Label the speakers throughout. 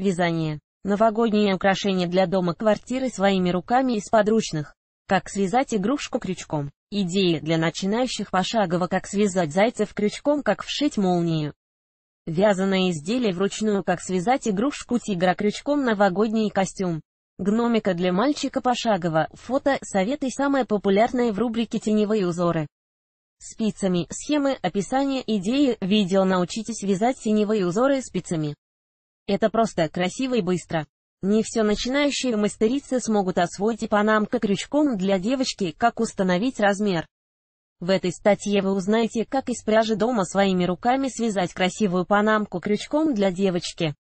Speaker 1: вязание, новогодние украшения для дома квартиры своими руками из подручных, как связать игрушку крючком, идеи для начинающих пошагово как связать зайцев крючком, как вшить молнию, вязаное изделие вручную, как связать игрушку тигра крючком, новогодний костюм, гномика для мальчика пошагово, фото, советы самое популярное в рубрике «Теневые узоры» спицами, схемы, описание идеи, видео научитесь вязать теневые узоры спицами. Это просто красиво и быстро. Не все начинающие мастерицы смогут освоить и панамка крючком для девочки, как установить размер. В этой статье вы узнаете, как из пряжи дома своими руками связать красивую панамку крючком для девочки.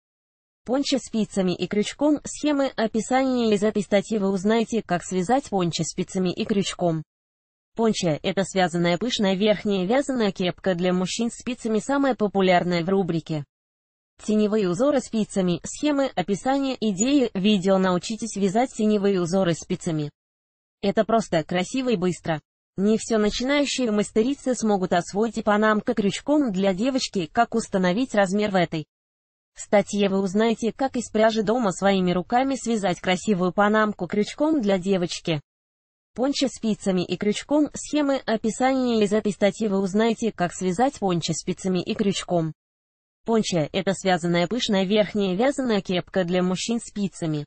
Speaker 1: Пончи спицами и крючком, схемы, описание из этой статьи вы узнаете, как связать пончи спицами и крючком. Понча – это связанная пышная верхняя вязаная кепка для мужчин спицами, самая популярная в рубрике. Теневые узоры спицами. Схемы, описание, идеи, видео. Научитесь вязать теневые узоры спицами. Это просто, красиво и быстро. Не все начинающие мастерицы смогут освоить и панамка крючком для девочки, как установить размер в этой. статье вы узнаете, как из пряжи дома своими руками связать красивую панамку крючком для девочки. Пончи спицами и крючком, схемы, описание из этой статьи вы узнаете, как связать пончи спицами и крючком. Понча – это связанная пышная верхняя вязаная кепка для мужчин спицами.